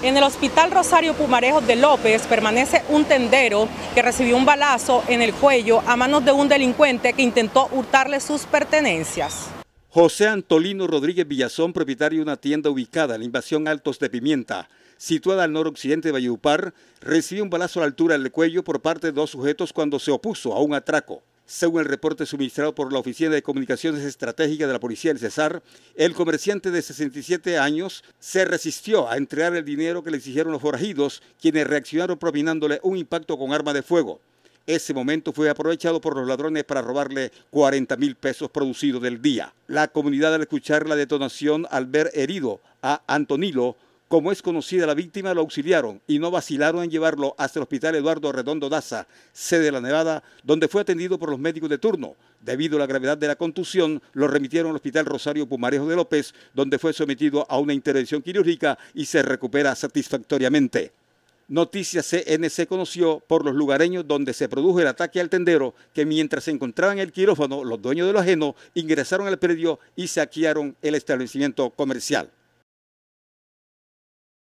En el Hospital Rosario Pumarejo de López permanece un tendero que recibió un balazo en el cuello a manos de un delincuente que intentó hurtarle sus pertenencias. José Antolino Rodríguez Villazón, propietario de una tienda ubicada en la invasión Altos de Pimienta, situada al noroccidente de Valledupar, recibió un balazo a la altura del cuello por parte de dos sujetos cuando se opuso a un atraco. Según el reporte suministrado por la Oficina de Comunicaciones Estratégicas de la Policía del Cesar, el comerciante de 67 años se resistió a entregar el dinero que le exigieron los forajidos, quienes reaccionaron propinándole un impacto con arma de fuego. Ese momento fue aprovechado por los ladrones para robarle 40 mil pesos producidos del día. La comunidad al escuchar la detonación al ver herido a Antonilo como es conocida la víctima, lo auxiliaron y no vacilaron en llevarlo hasta el hospital Eduardo Redondo Daza, sede de la Nevada, donde fue atendido por los médicos de turno. Debido a la gravedad de la contusión, lo remitieron al hospital Rosario Pumarejo de López, donde fue sometido a una intervención quirúrgica y se recupera satisfactoriamente. Noticias CNC conoció por los lugareños donde se produjo el ataque al tendero, que mientras se encontraban en el quirófano, los dueños de lo ajeno ingresaron al predio y saquearon el establecimiento comercial.